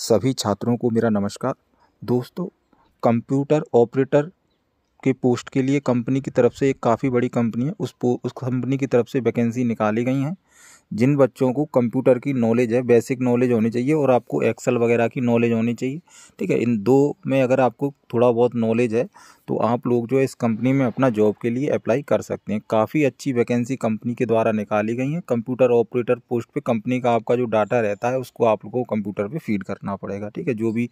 सभी छात्रों को मेरा नमस्कार दोस्तों कंप्यूटर ऑपरेटर के पोस्ट के लिए कंपनी की तरफ से एक काफ़ी बड़ी कंपनी है उस पो उस कंपनी की तरफ से वैकेंसी निकाली गई हैं जिन बच्चों को कंप्यूटर की नॉलेज है बेसिक नॉलेज होनी चाहिए और आपको एक्सेल वगैरह की नॉलेज होनी चाहिए ठीक है इन दो में अगर आपको थोड़ा बहुत नॉलेज है तो आप लोग जो है इस कंपनी में अपना जॉब के लिए अप्लाई कर सकते हैं काफ़ी अच्छी वैकेंसी कंपनी के द्वारा निकाली गई है कंप्यूटर ऑपरेटर पोस्ट पे कंपनी का आपका जो डाटा रहता है उसको आप लोगों को कंप्यूटर पे फीड करना पड़ेगा ठीक है जो भी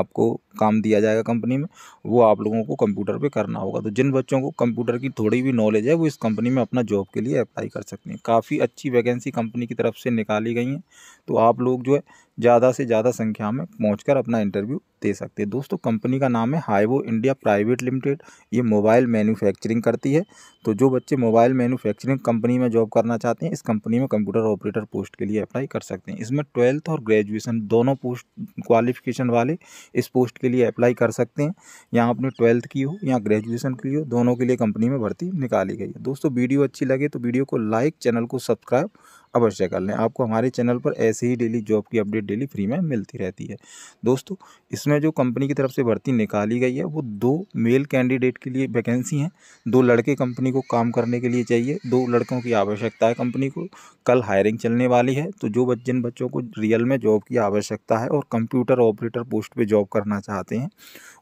आपको काम दिया जाएगा कंपनी में वो आप लोगों को कंप्यूटर पर करना होगा तो जिन बच्चों को कंप्यूटर की थोड़ी भी नॉलेज है वो इस कंपनी में अपना जॉब के लिए अप्लाई कर सकते हैं काफ़ी अच्छी की वैकेंसी कंपनी की तरफ से निकाली गई हैं तो आप लोग जो है ज़्यादा से ज़्यादा संख्या में पहुँच अपना इंटरव्यू दे सकते हैं दोस्तों कंपनी का नाम है हाईवो इंडिया प्राइवेट लिमिटेड ये मोबाइल मैन्युफैक्चरिंग करती है तो जो बच्चे मोबाइल मैन्युफैक्चरिंग कंपनी में जॉब करना चाहते हैं इस कंपनी में कंप्यूटर ऑपरेटर पोस्ट के लिए अप्लाई कर सकते हैं इसमें ट्वेल्थ और ग्रेजुएसन दोनों पोस्ट क्वालिफिकेशन वाले इस पोस्ट के लिए अप्लाई कर सकते हैं या आपने ट्वेल्थ की हो या ग्रेजुएसन की हो दोनों के लिए कंपनी में भर्ती निकाली गई है दोस्तों वीडियो अच्छी लगे तो वीडियो को लाइक चैनल को सब्सक्राइब अवश्य कर लें आपको हमारे चैनल पर ऐसे ही डेली जॉब की अपडेट डेली फ्री में मिलती रहती है दोस्तों इसमें इसमें जो कंपनी की तरफ से भर्ती निकाली गई है वो दो मेल कैंडिडेट के लिए वैकेंसी हैं दो लड़के कंपनी को काम करने के लिए चाहिए दो लड़कों की आवश्यकता है कंपनी को कल हायरिंग चलने वाली है तो जो जिन बच्चों को रियल में जॉब की आवश्यकता है और कंप्यूटर ऑपरेटर पोस्ट पर जॉब करना चाहते हैं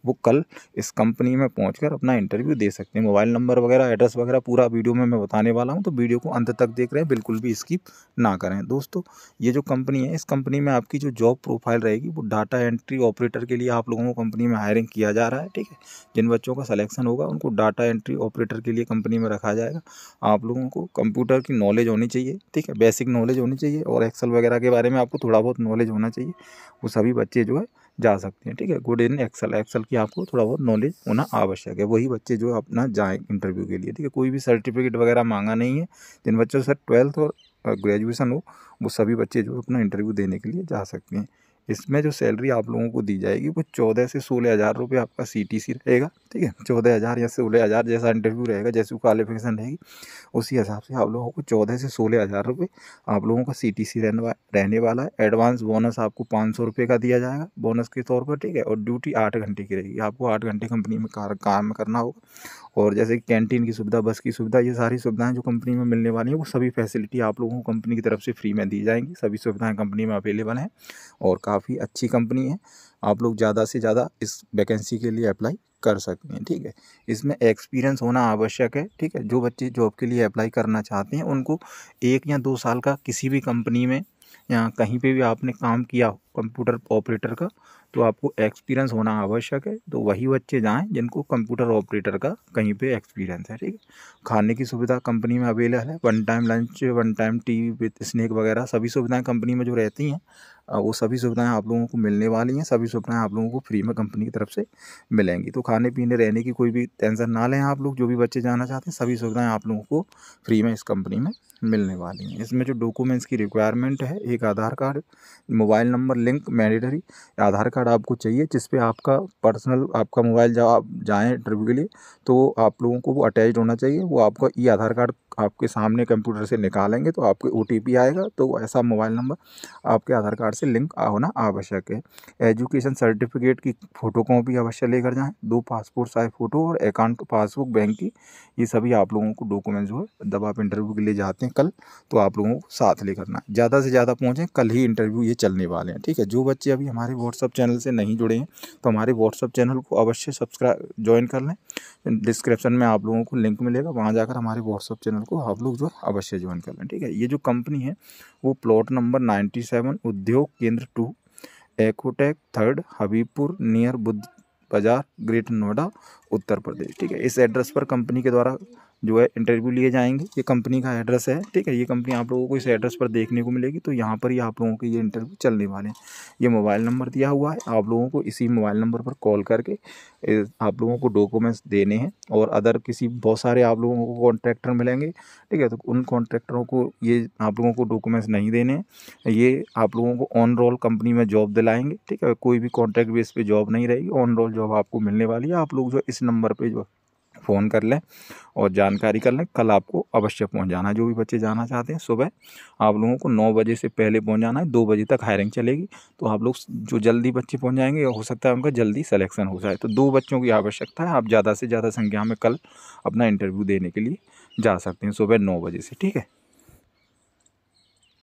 वो कल इस कंपनी में पहुँच अपना इंटरव्यू दे सकते हैं मोबाइल नंबर वगैरह एड्रेस वगैरह पूरा वीडियो में मैं बताने वाला हूँ तो वीडियो को अंत तक देख रहे हैं बिल्कुल भी स्किप ना करें दोस्तों ये जो कंपनी है इस कंपनी में आपकी जो जॉब प्रोफाइल रहेगी वो डाटा एंट्री ऑपरेटर के लिए आप लोगों को कंपनी में हायरिंग किया जा रहा है ठीक है जिन बच्चों का सिलेक्शन होगा उनको डाटा एंट्री ऑपरेटर के लिए कंपनी में रखा जाएगा आप लोगों को कंप्यूटर की नॉलेज होनी चाहिए ठीक है बेसिक नॉलेज होनी चाहिए और एक्सल वगैरह के बारे में आपको थोड़ा बहुत नॉलेज होना चाहिए वो सभी बच्चे जो है जा सकते हैं ठीक है गुड इन एक्सल एक्सेल की आपको थोड़ा बहुत नॉलेज होना आवश्यक है वही बच्चे जो अपना जाएँ इंटरव्यू के लिए ठीक है कोई भी सर्टिफिकेट वगैरह मांगा नहीं है जिन बच्चों से ट्वेल्थ और ग्रेजुएसन हो वो सभी बच्चे जो अपना इंटरव्यू देने के लिए जा सकते हैं इसमें जो सैलरी आप लोगों को दी जाएगी वो चौदह से सोलह हज़ार रुपये आपका सी टी सी रहेगा ठीक है चौदह हज़ार या सोलह हज़ार जैसा इंटरव्यू रहेगा जैसी क्वालिफिकेशन रहेगी उसी हिसाब से आप लोगों को चौदह से सोलह हज़ार रुपये आप लोगों का सी टी सी रहने वाला है एडवांस बोनस आपको पाँच सौ रुपये का दिया जाएगा बोनस के तौर पर ठीक है और ड्यूटी आठ घंटे की रहेगी आपको आठ घंटे कंपनी में कार काम करना होगा और जैसे कैंटीन की सुविधा बस की सुविधा ये सारी सुविधाएँ जो कंपनी में मिलने वाली हैं वो सभी फैसिलिटी आप लोगों को कंपनी की तरफ से फ्री में दी जाएंगी सभी सुविधाएँ कंपनी में अवेलेबल हैं और काफ़ी अच्छी कंपनी है आप लोग ज़्यादा से ज़्यादा इस वैकेंसी के लिए अप्लाई कर सकते हैं ठीक है इसमें एक्सपीरियंस होना आवश्यक है ठीक है जो बच्चे जॉब के लिए अप्लाई करना चाहते हैं उनको एक या दो साल का किसी भी कंपनी में या कहीं पे भी आपने काम किया कंप्यूटर ऑपरेटर का तो आपको एक्सपीरियंस होना आवश्यक है तो वही बच्चे जाएं जिनको कंप्यूटर ऑपरेटर का कहीं पे एक्सपीरियंस है ठीक है खाने की सुविधा कंपनी में अवेलेबल है one time lunch one time tea with snack वगैरह सभी सुविधाएं कंपनी में जो रहती हैं वो सभी सुविधाएं आप लोगों को मिलने वाली हैं सभी सुविधाएं आप लोगों को फ्री में कंपनी की तरफ से मिलेंगी तो खाने पीने रहने की कोई भी टेंशन ना लें आप लोग जो भी बच्चे जाना चाहते हैं सभी सुविधाएँ आप लोगों को फ्री में इस कंपनी में मिलने वाली हैं इसमें जो डॉक्यूमेंट्स की रिक्वायरमेंट है एक Aadhaar card mobile number link mandatory Aadhaar card आपको चाहिए जिस पे आपका पर्सनल आपका मोबाइल जब आप जाएँ इंटरव्यू के लिए तो आप लोगों को वो अटैच होना चाहिए वो आपका ई आधार कार्ड आपके सामने कंप्यूटर से निकालेंगे तो आपके ओ आएगा तो ऐसा मोबाइल नंबर आपके आधार कार्ड से लिंक होना आवश्यक है एजुकेशन सर्टिफिकेट की फ़ोटो कॉपी अवश्य लेकर जाएँ दो पासपोर्ट साइज फ़ोटो और अकाउंट पासबुक बैंक की ये सभी आप लोगों को डॉक्यूमेंट जो है जब आप इंटरव्यू के लिए जाते हैं हैं कल तो आप लोगों को साथ ले करना ज़्यादा से ज़्यादा पहुँचें कल ही इंटरव्यू ये चलने वाले हैं ठीक है जो बच्चे अभी हमारे व्हाट्सअप चैनल से नहीं जुड़े हैं तो हमारे व्हाट्सअप चैनल को अवश्य सब्सक्राइब ज्वाइन कर लें डिस्क्रिप्शन में आप लोगों को लिंक मिलेगा वहाँ जाकर हमारे व्हाट्सअप चैनल को आप लोग जो अवश्य ज्वाइन कर लें ठीक है ये जो कंपनी है वो प्लॉट नंबर नाइन्टी उद्योग केंद्र two Ecotech third Habibpur near Buddh Bazar Greater Noida उत्तर प्रदेश ठीक है इस एड्रेस पर कंपनी के द्वारा जो है इंटरव्यू लिए जाएंगे ये कंपनी का एड्रेस है ठीक है ये कंपनी आप लोगों को इस एड्रेस पर देखने को मिलेगी तो यहाँ पर ही आप लोगों के ये इंटरव्यू चलने वाले हैं ये मोबाइल नंबर दिया हुआ है आप लोगों को इसी मोबाइल नंबर पर कॉल करके आप लोगों को डॉक्यूमेंट्स देने हैं और अदर किसी बहुत सारे आप लोगों को कॉन्ट्रैक्टर मिलेंगे ठीक है तो उन कॉन्ट्रैक्टरों को ये आप लोगों को डॉक्यूमेंट्स नहीं देने हैं ये आप लोगों को ऑन रोल कंपनी में जॉब दिलाएंगे ठीक है कोई भी कॉन्ट्रैक्ट बेस पर जॉब नहीं रहेगी ऑन रोल जॉब आपको मिलने वाली है आप लोग जो इस नंबर पर जो है फ़ोन कर लें और जानकारी कर लें कल आपको अवश्य पहुंचाना है जो भी बच्चे जाना चाहते हैं सुबह आप लोगों को नौ बजे से पहले पहुँच जाना है दो बजे तक हायरिंग चलेगी तो आप लोग जो जल्दी बच्चे पहुँच जाएंगे हो सकता है उनका जल्दी सलेक्शन हो जाए तो दो बच्चों की आवश्यकता है आप ज़्यादा से ज़्यादा संख्या में कल अपना इंटरव्यू देने के लिए जा सकते हैं सुबह नौ बजे से ठीक है